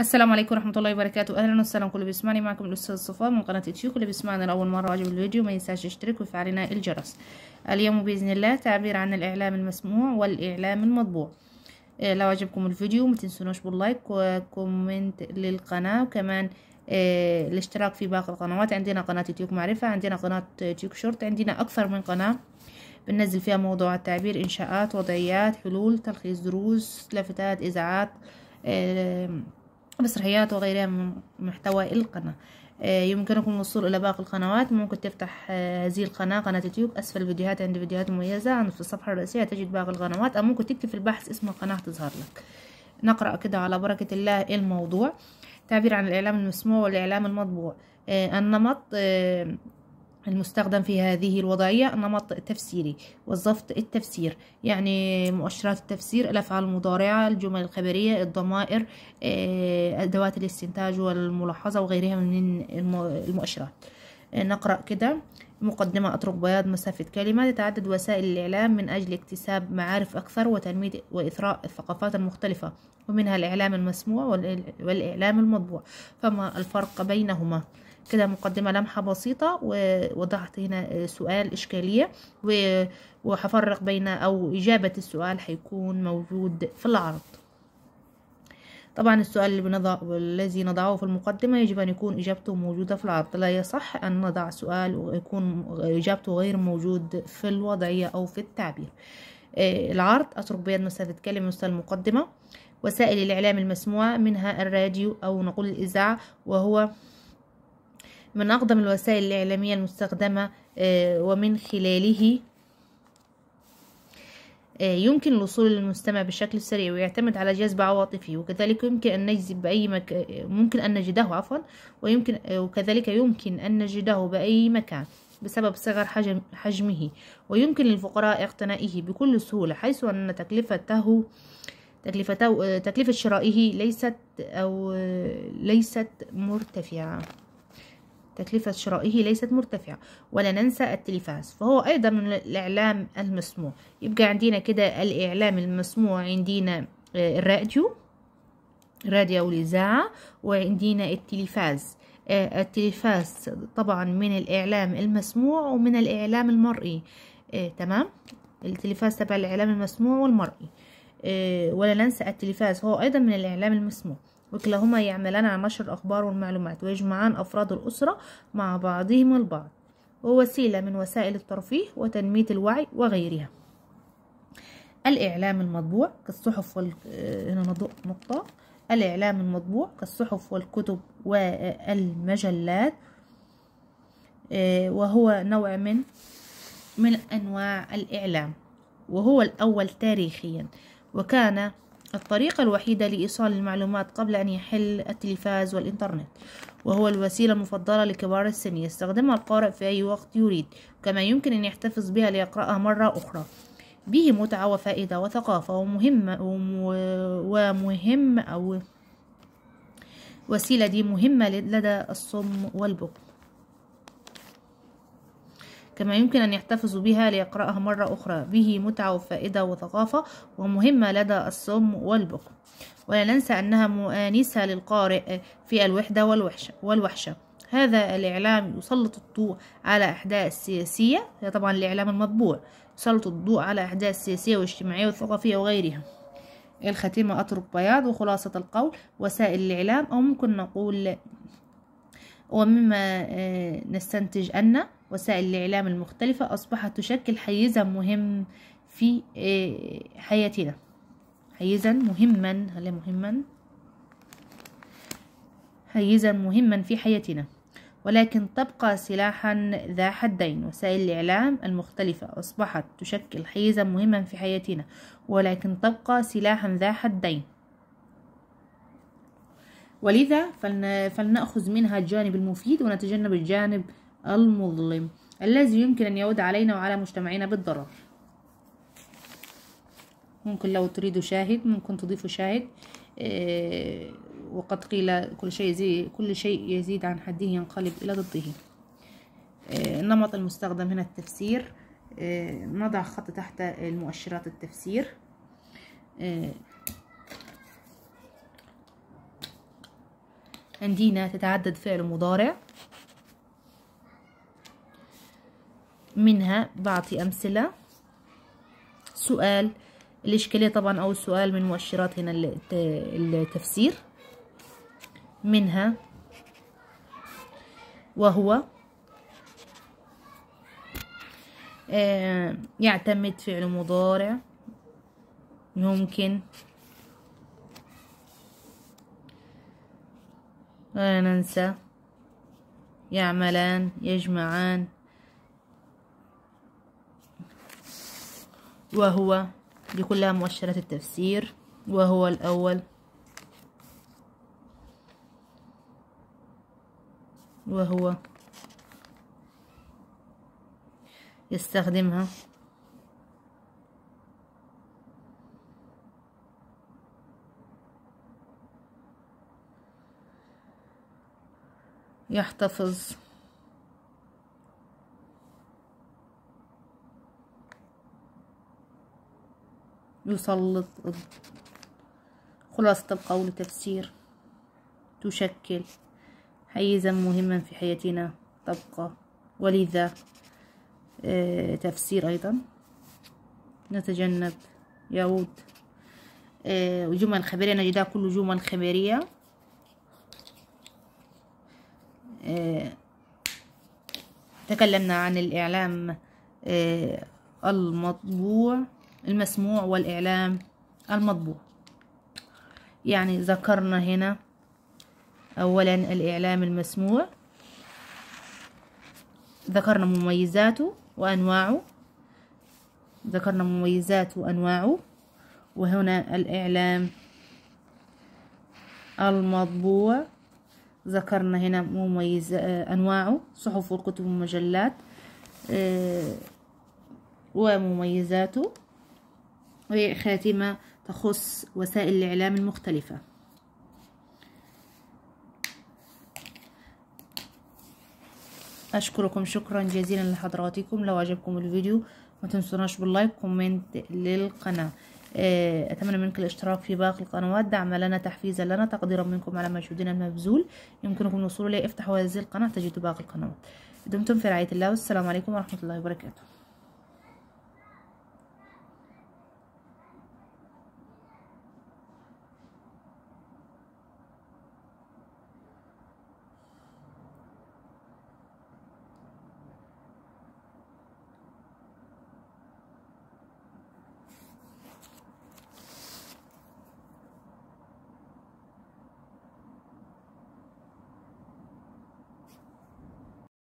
السلام عليكم ورحمه الله وبركاته اهلا وسهلا كل بيسمعني معكم الاستاذ صفاء من قناه يوتيوب كل بيسمعنا لاول مره واجب الفيديو ما ينساش يشترك ويفعل لنا الجرس اليوم باذن الله تعبير عن الاعلام المسموع والاعلام المطبوع إيه، لو عجبكم الفيديو ما تنسونوش باللايك وكومنت للقناه وكمان إيه، الاشتراك في باقي القنوات عندنا قناه تيوك معرفه عندنا قناه تيوك شورت عندنا اكثر من قناه بننزل فيها موضوع التعبير انشاءات وضعيات حلول تلخيص دروس لافتات اذاعات إيه مسرحيات وغيرها من محتوى القناة آه، يمكنكم الوصول إلى باقي القنوات ممكن تفتح هذه آه، القناة قناة يوتيوب أسفل الفيديوهات عند فيديوهات مميزة عند في الصفحة الرئيسية تجد باقي القنوات أو ممكن تكتب في البحث اسم القناة تظهر لك نقرأ كده على بركة الله الموضوع تعبير عن الإعلام المسموع والإعلام المطبوع آه، النمط المستخدم في هذه الوضعية نمط تفسيري والضبط التفسير يعني مؤشرات التفسير الأفعال المضارعة الجمل الخبرية الضمائر آه، أدوات الاستنتاج والملاحظة وغيرها من المؤشرات آه، نقرأ كده مقدمة أترك بياض مسافة كلمة تتعدد وسائل الإعلام من أجل اكتساب معارف أكثر وتنمية وإثراء الثقافات المختلفة ومنها الإعلام المسموع والإعلام المطبوع فما الفرق بينهما كده مقدمة لمحة بسيطة ووضعت هنا سؤال إشكالية وهفرق بين أو إجابة السؤال هيكون موجود في العرض طبعا السؤال اللي بنضع... الذي نضعه في المقدمة يجب أن يكون إجابته موجودة في العرض لا يصح أن نضع سؤال ويكون إجابته غير موجود في الوضعية أو في التعبير آه، العرض أترك بيد مسألة كلمة وسط المقدمة وسائل الإعلام المسموعة منها الراديو أو نقول الإذاعة وهو من أقدم الوسائل الإعلامية المستخدمة آه، ومن خلاله آه، يمكن الوصول للمستمع بشكل سريع ويعتمد على جذب عواطفي وكذلك يمكن أن نجذب بأي مك... آه، ممكن أن نجده عفوا ويمكن آه، وكذلك يمكن أن نجده بأي مكان بسبب صغر حجم حجمه ويمكن للفقراء اقتنائه بكل سهولة حيث أن تكلفته تكلفته تكلفة شرائه ليست أو ليست مرتفعة تكلفة شرائه ليست مرتفعة ولا ننسى التلفاز فهو أيضا من الإعلام المسموع يبقى عندنا كده الإعلام المسموع عندنا آه، الراديو الراديو والإذاعة وعندنا التلفاز آه، التلفاز طبعا من الإعلام المسموع ومن الإعلام المرئي آه، تمام التلفاز تبع الإعلام المسموع والمرئي ولا ننسى التلفاز هو أيضا من الإعلام المسموع وكلاهما يعملان على نشر الأخبار والمعلومات ويجمعان أفراد الأسرة مع بعضهم البعض ووسيلة من وسائل الترفيه وتنمية الوعي وغيرها الإعلام المطبوع كالصحف وال... آه، هنا نقطة الإعلام المطبوع كالصحف والكتب والمجلات آه، وهو نوع من من أنواع الإعلام وهو الأول تاريخيا وكان الطريقة الوحيدة لإيصال المعلومات قبل أن يحل التلفاز والإنترنت وهو الوسيلة المفضلة لكبار السن يستخدمها القارئ في أي وقت يريد كما يمكن أن يحتفظ بها ليقرأها مرة أخرى به متعة وفائدة وثقافة ومهمة ومهم أو وسيلة دي مهمة لدى الصم والبكم كما يمكن أن يحتفظوا بها ليقرأها مرة أخرى به متعة وفائدة وثقافة ومهمة لدى الصم والبكم ولا ننسى أنها مؤانسة للقارئ في الوحدة والوحشة, والوحشة. هذا الإعلام يسلط الضوء على أحداث سياسية هي طبعا الإعلام المطبوع يسلط الضوء على أحداث سياسية واجتماعية وثقافية وغيرها الختيمة أترك بياض وخلاصة القول وسائل الإعلام أو ممكن نقول ومما آه، نستنتج أن وسائل الإعلام المختلفة أصبحت تشكل حيزا مهم في آه، حياتنا حيزا مهما هل مهما حيزا مهما في حياتنا ولكن تبقى سلاحا ذا حدين وسائل الإعلام المختلفة أصبحت تشكل حيزا مهما في حياتنا ولكن تبقى سلاحا ذا حدين ولذا فلنأخذ منها الجانب المفيد ونتجنب الجانب المظلم الذي يمكن أن يعود علينا وعلى مجتمعنا بالضرر ممكن لو تريدوا شاهد ممكن تضيفوا شاهد إيه وقد قيل كل شيء يزيد كل شيء يزيد عن حده ينقلب إلى ضده إيه النمط المستخدم هنا التفسير إيه نضع خط تحت المؤشرات التفسير آه، عندنا تتعدد فعل مضارع منها بعطي أمثلة سؤال الإشكالية طبعا أو السؤال من مؤشرات هنا التفسير منها وهو آه، يعتمد فعل مضارع يمكن لا ننسى يعملان يجمعان وهو دي كلها مؤشرات التفسير وهو الأول وهو يستخدمها يحتفظ يسلط خلاصة القول تفسير تشكل حيزا مهما في حياتنا تبقى ولذا آه، تفسير أيضا نتجنب يعود وجمل آه، خبرية نجدها كل جمل خبرية آه، تكلمنا عن الإعلام المطبوع المسموع والإعلام المطبوع يعني ذكرنا هنا أولا الإعلام المسموع ذكرنا مميزاته وأنواعه ذكرنا مميزاته وأنواعه وهنا الإعلام المطبوع ذكرنا هنا مميز أنواعه صحف والكتب والمجلات آه، ومميزاته وهي خاتمة تخص وسائل الإعلام المختلفة أشكركم شكرا جزيلا لحضراتكم لو عجبكم الفيديو ما تنسوناش باللايك كومنت للقناة آه، أتمنى منك الاشتراك في باقي القنوات دعم لنا تحفيزا لنا تقديرا منكم على مجهودنا المبذول يمكنكم الوصول إليه افتحوا هذه القناة تجدوا باقي القنوات دمتم في رعاية الله والسلام عليكم ورحمة الله وبركاته